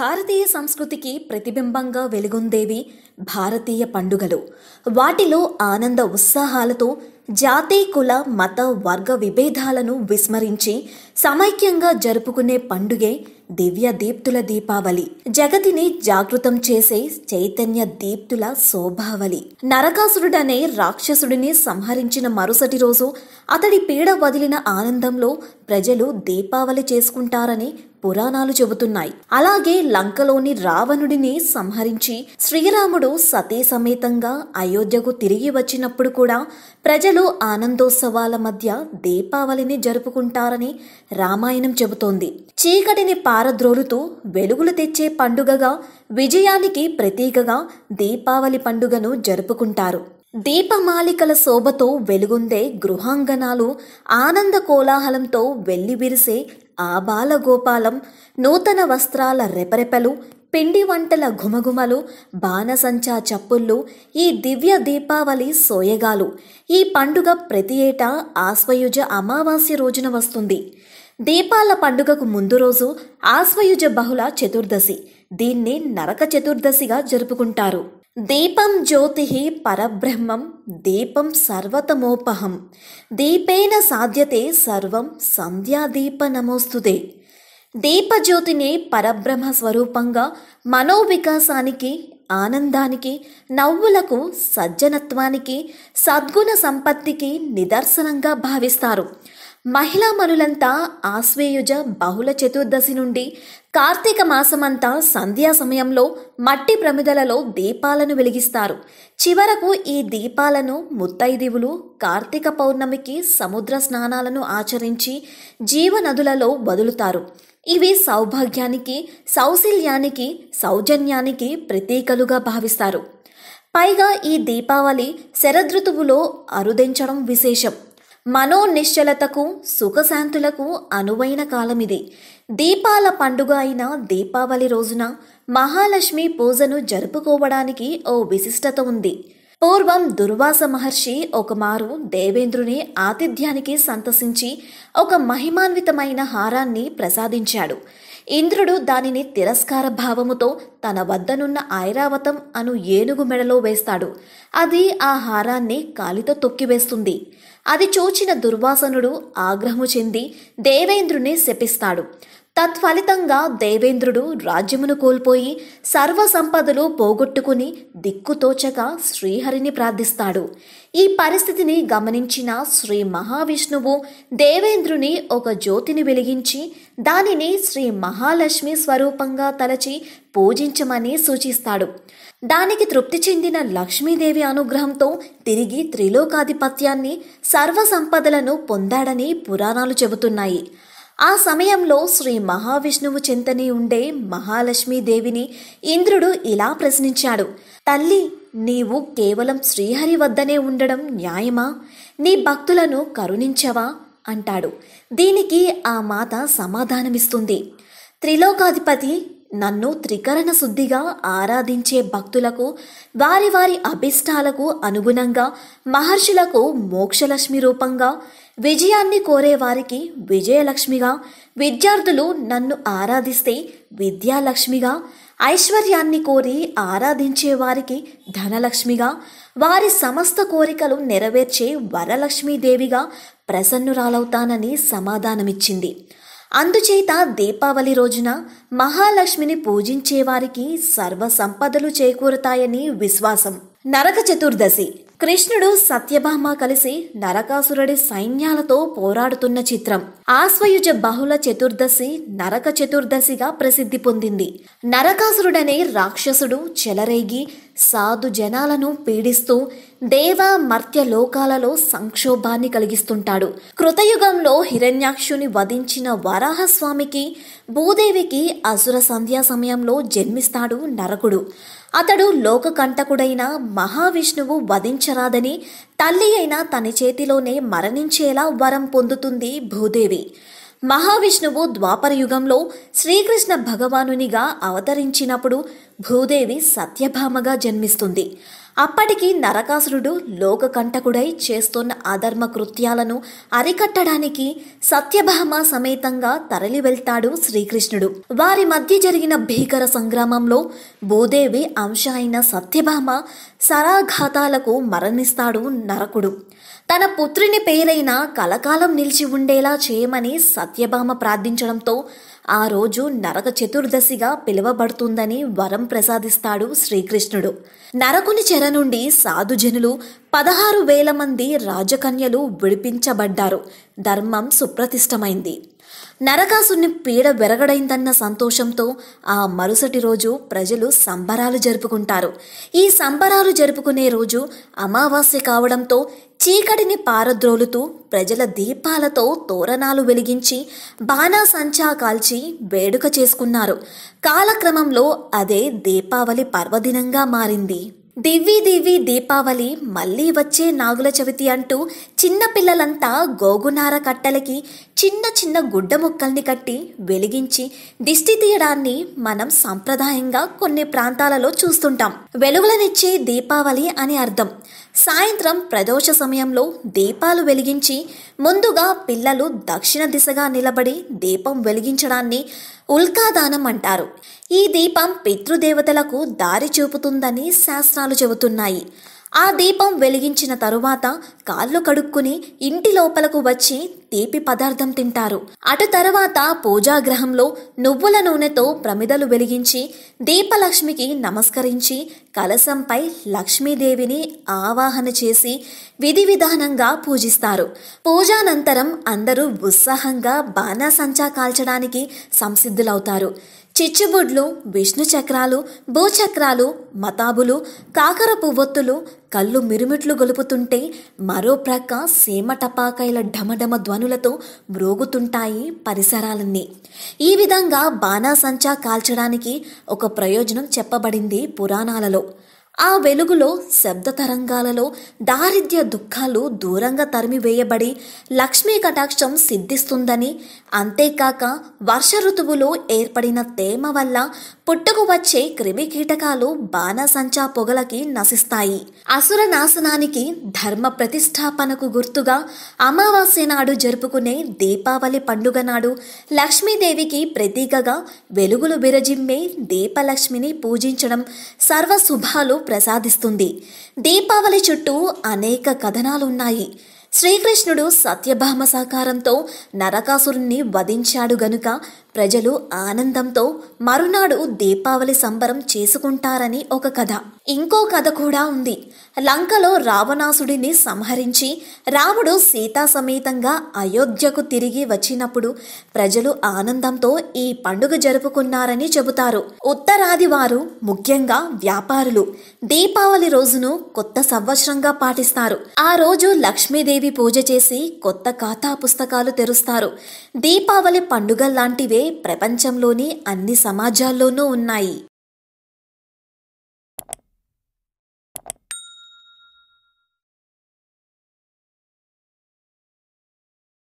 భారతీయ సంస్కృతికి ప్రతిబింబంగా వెలుగొందేవి భారతీయ పండుగలు వాటిలో ఆనంద ఉత్సాహాలతో జాతి కుల మత వర్గ విభేదాలను విస్మరించి సమైక్యంగా జరుపుకునే పండుగే దివ్య దీప్తుల దీపావళి జగతిని జాగృతం చేసే చైతన్య దీప్తుల శోభావళి నరకాసురుడనే రాక్షసుడిని సంహరించిన మరుసటి రోజు అతడి పీడ వదిలిన ఆనందంలో ప్రజలు దీపావళి చేసుకుంటారని పురాణాలు చెబుతున్నాయి అలాగే లంకలోని రావణుడిని సంహరించి శ్రీరాముడు సతీ సమేతంగా అయోధ్యకు తిరిగి వచ్చినప్పుడు కూడా ప్రజలు ఆనందోత్సవాల మధ్య దీపావళిని జరుపుకుంటారని రామాయణం చెబుతోంది చీకటిని పారద్రోలుతూ వెలుగులు తెచ్చే పండుగగా విజయానికి ప్రతీకగా దీపావళి పండుగను జరుపుకుంటారు దీపమాలికల శోభతో వెలుగుందే గృహాంగణాలు ఆనంద కోలాహలంతో వెల్లివిరిసే ఆబాల గోపాలం నూతన వస్త్రాల రెపరెపలు పిండి వంటల ఘుమఘుమలు బాణసంచా చప్పుళ్ళు ఈ దివ్య దీపావళి సోయగాలు ఈ పండుగ ప్రతి ఏటా ఆశ్వయుజ అమావాస్య రోజున వస్తుంది దీపాల పండుగకు ముందు రోజు ఆశ్వయుజ బహుళ చతుర్దశి దీన్ని నరక చతుర్దశిగా జరుపుకుంటారు దీపం జ్యోతి పరబ్రహ్మం దీపం సర్వతమోపహం దీపేన సాధ్యతే సర్వం సంధ్యాదీప నమోస్తుదే దీపజ్యోతిని పరబ్రహ్మ స్వరూపంగా మనోవికాసానికి ఆనందానికి నవ్వులకు సజ్జనత్వానికి సద్గుణ సంపత్తికి నిదర్శనంగా భావిస్తారు మహిళా మనులంతా ఆశ్వేయుజ బహుళ చతుర్దశి నుండి కార్తీక మాసమంతా సంధ్యా సమయంలో మట్టి ప్రమిదలలో దీపాలను వెలిగిస్తారు చివరకు ఈ దీపాలను ముత్తైదివులు కార్తీక పౌర్ణమికి సముద్ర స్నానాలను ఆచరించి జీవనదులలో వదులుతారు ఇవి సౌభాగ్యానికి సౌశల్యానికి సౌజన్యానికి ప్రతీకలుగా భావిస్తారు పైగా ఈ దీపావళి శరదృతువులో అరుదెంచడం విశేషం మనోనిశ్చలతకు సుఖశాంతులకు అనువైన కాలమిది దీపాల పండుగ అయిన దీపావళి రోజున మహాలక్ష్మి పూజను జరుపుకోవడానికి ఓ విశిష్టత ఉంది పూర్వం దుర్వాస మహర్షి ఒకమారు దేవేంద్రుని ఆతిథ్యానికి సంతసించి ఒక మహిమాన్వితమైన హారాన్ని ప్రసాదించాడు ఇంద్రుడు దానిని తిరస్కార భావముతో తన వద్దనున్న ఐరావతం అను ఏనుగు మెడలో వేస్తాడు అది ఆ హారాన్ని కాలితో తొక్కివేస్తుంది అది చూచిన దుర్వాసనుడు ఆగ్రహము చెంది దేవేంద్రుని శపిస్తాడు తత్ఫలితంగా దేవేంద్రుడు రాజ్యమును కోల్పోయి సర్వసంపదలు పోగొట్టుకుని దిక్కుతోచక శ్రీహరిని ప్రార్థిస్తాడు ఈ పరిస్థితిని గమనించిన శ్రీ మహావిష్ణువు దేవేంద్రుని ఒక జ్యోతిని వెలిగించి దానిని శ్రీ మహాలక్ష్మి స్వరూపంగా తలచి పూజించమని సూచిస్తాడు దానికి తృప్తి చెందిన లక్ష్మీదేవి అనుగ్రహంతో తిరిగి త్రిలోకాధిపత్యాన్ని సర్వసంపదలను పొందాడని పురాణాలు చెబుతున్నాయి ఆ సమయంలో శ్రీ మహావిష్ణువు చింతని ఉండే మహాలక్ష్మీదేవిని ఇంద్రుడు ఇలా ప్రశ్నించాడు తల్లి నీవు కేవలం శ్రీహరి వద్దనే ఉండడం న్యాయమా నీ భక్తులను కరుణించవా అంటాడు దీనికి ఆ మాత సమాధానమిస్తుంది త్రిలోకాధిపతి నన్ను త్రికరణ శుద్ధిగా ఆరాధించే భక్తులకు వారి వారి అభిష్టాలకు అనుగుణంగా మహర్షులకు మోక్షలక్ష్మి రూపంగా విజయాన్ని కోరే వారికి విజయలక్ష్మిగా విద్యార్థులు నన్ను ఆరాధిస్తే విద్యాలక్ష్మిగా ఐశ్వర్యాన్ని కోరి ఆరాధించే వారికి ధనలక్ష్మిగా వారి సమస్త కోరికలు నెరవేర్చే వరలక్ష్మీదేవిగా ప్రసన్నురాలవుతానని సమాధానమిచ్చింది అందుచేత దీపావళి రోజున మహాలక్ష్మిని పూజించేవారికి సర్వ సంపదలు చేకూరుతాయని విశ్వాసం నరక చతుర్దశి కృష్ణుడు సత్యభామ కలిసి నరకాసురుడి సైన్యాలతో పోరాడుతున్న చిత్రం ఆశ్వయుజ బహుళ చతుర్దశి నరక చతుర్దశిగా ప్రసిద్ధి పొందింది నరకాసురుడనే రాక్షసుడు చెలరేగి సాధు జనాలను పీడిస్తూ దేవ మర్త్య లోకాలలో సంక్షోభాన్ని కలిగిస్తుంటాడు కృతయుగంలో హిరణ్యాక్షుని వధించిన వరాహస్వామికి భూదేవికి అసుర సంధ్యా సమయంలో జన్మిస్తాడు నరకుడు అతడు లోకకంటకుడైన మహావిష్ణువు వధించరాదని తల్లి అయిన తన చేతిలోనే మరణించేలా వరం పొందుతుంది భూదేవి మహావిష్ణువు ద్వాపర యుగంలో శ్రీకృష్ణ భగవానునిగా అవతరించినప్పుడు భూదేవి సత్యభామగా జన్మిస్తుంది అప్పటికి నరకాసురుడు లోకకంటకుడై చేస్తున్న అధర్మ కృత్యాలను అరికట్టడానికి సత్యభామ సమేతంగా తరలి వెళ్తాడు శ్రీకృష్ణుడు వారి మధ్య జరిగిన భీకర సంగ్రామంలో భూదేవి అంశ అయిన సత్యభామ సరాఘాతాలకు మరణిస్తాడు నరకుడు తన పుత్రుని పేరైన కలకాలం నిలిచి ఉండేలా చేయమని సత్యభామ ప్రార్థించడంతో ఆ రోజు నరక చతుర్దశిగా పిలువబడుతుందని వరం ప్రసాదిస్తాడు శ్రీకృష్ణుడు నరకుని చెర నుండి సాధుజనులు పదహారు వేల మంది రాజకన్యలు విడిపించబడ్డారు ధర్మం సుప్రతిష్టమైంది నరకాసుని పీడ వెరగడైందన్న సంతోషంతో ఆ మరుసటి రోజు ప్రజలు సంబరాలు జరుపుకుంటారు ఈ సంబరాలు జరుపుకునే రోజు అమావాస్య కావడంతో చీకటిని పారద్రోలుతూ ప్రజల దీపాలతో తోరణాలు వెలిగించి బాణాసంచా కాల్చి వేడుక చేసుకున్నారు కాలక్రమంలో అదే దీపావళి పర్వదినంగా మారింది దివ్వి దివ్వి దీపావళి మళ్ళీ వచ్చే నాగుల చవితి అంటూ చిన్న పిల్లలంతా గోగునార కట్టలకి చిన్న చిన్న గుడ్డ ముక్కల్ని కట్టి వెలిగించి దిష్టి తీయడాన్ని మనం సాంప్రదాయంగా కొన్ని ప్రాంతాలలో చూస్తుంటాం వెలుగులనిచ్చే దీపావళి అని అర్థం సాయంత్రం ప్రదోష సమయంలో దీపాలు వెలిగించి ముందుగా పిల్లలు దక్షిణ దిశగా నిలబడి దీపం వెలిగించడాన్ని ఉల్కాదానం అంటారు ఈ దీపం పితృదేవతలకు దారి చూపుతుందని శాస్త్రాలు చెబుతున్నాయి ఆ దీపం వెలిగించిన తరువాత కాళ్ళు కడుక్కుని ఇంటి లోపలకు వచ్చి తీపి పదార్థం తింటారు అటు తర్వాత పూజాగ్రహంలో నువ్వుల నూనెతో ప్రమిదలు వెలిగించి దీపలక్ష్మికి నమస్కరించి కలసంపై లక్ష్మీదేవిని ఆవాహన చేసి విధి విధానంగా పూజిస్తారు పూజానంతరం అందరూ ఉత్సాహంగా బాణాసంచా కాల్చడానికి సంసిద్ధులవుతారు చిచ్చుబుడ్లు విష్ణు చక్రాలు భూచక్రాలు మతాబులు కాకర పువ్వొత్తులు కళ్ళు మిరుమిట్లు గొలుపుతుంటే మరో ప్రక్క సీమ టపాకాయల ఢమఢమ ధ్వనులతో మ్రోగుతుంటాయి పరిసరాలన్నీ ఈ విధంగా బాణాసంచా కాల్చడానికి ఒక ప్రయోజనం చెప్పబడింది పురాణాలలో ఆ వెలుగులో శబ్ద తరంగాలలో దారిద్ర్య దుఃఖాలు దూరంగా తరిమివేయబడి లక్ష్మీ కటాక్షం సిద్ధిస్తుందని అంతేకాక వర్ష ఋతువులో ఏర్పడిన తేమ వల్ల పుట్టుకు వచ్చే క్రిమికీటకాలు బాణసంచా పొగలకి నశిస్తాయి అసుర నాశనానికి ధర్మ ప్రతిష్టాపనకు గుర్తుగా అమావాస్య నాడు జరుపుకునే దీపావళి పండుగ నాడు లక్ష్మీదేవికి ప్రతీకగా వెలుగులు బిరజిమ్మే దీపలక్ష్మిని పూజించడం సర్వశుభాలు ప్రసాదిస్తుంది దీపావళి చుట్టూ అనేక కథనాలున్నాయి శ్రీకృష్ణుడు సత్యభామ సహకారంతో నరకాసురుణ్ణి వధించాడు గనుక ప్రజలు ఆనందంతో మరునాడు దీపావళి సంబరం చేసుకుంటారని ఒక కథ ఇంకో కథ కూడా ఉంది లంకలో రావణాసుడిని సంహరించి రాముడు సీతా సమేతంగా అయోధ్యకు తిరిగి వచ్చినప్పుడు ప్రజలు ఆనందంతో ఈ పండుగ జరుపుకున్నారని చెబుతారు ఉత్తరాది వారు ముఖ్యంగా వ్యాపారులు దీపావళి రోజును కొత్త సంవత్సరంగా పాటిస్తారు ఆ రోజు లక్ష్మీదేవి పూజ చేసి కొత్త ఖాతా పుస్తకాలు తెరుస్తారు దీపావళి పండుగ లాంటివే ప్రపంచంలోని అన్ని సమాజాల్లోనూ ఉన్నాయి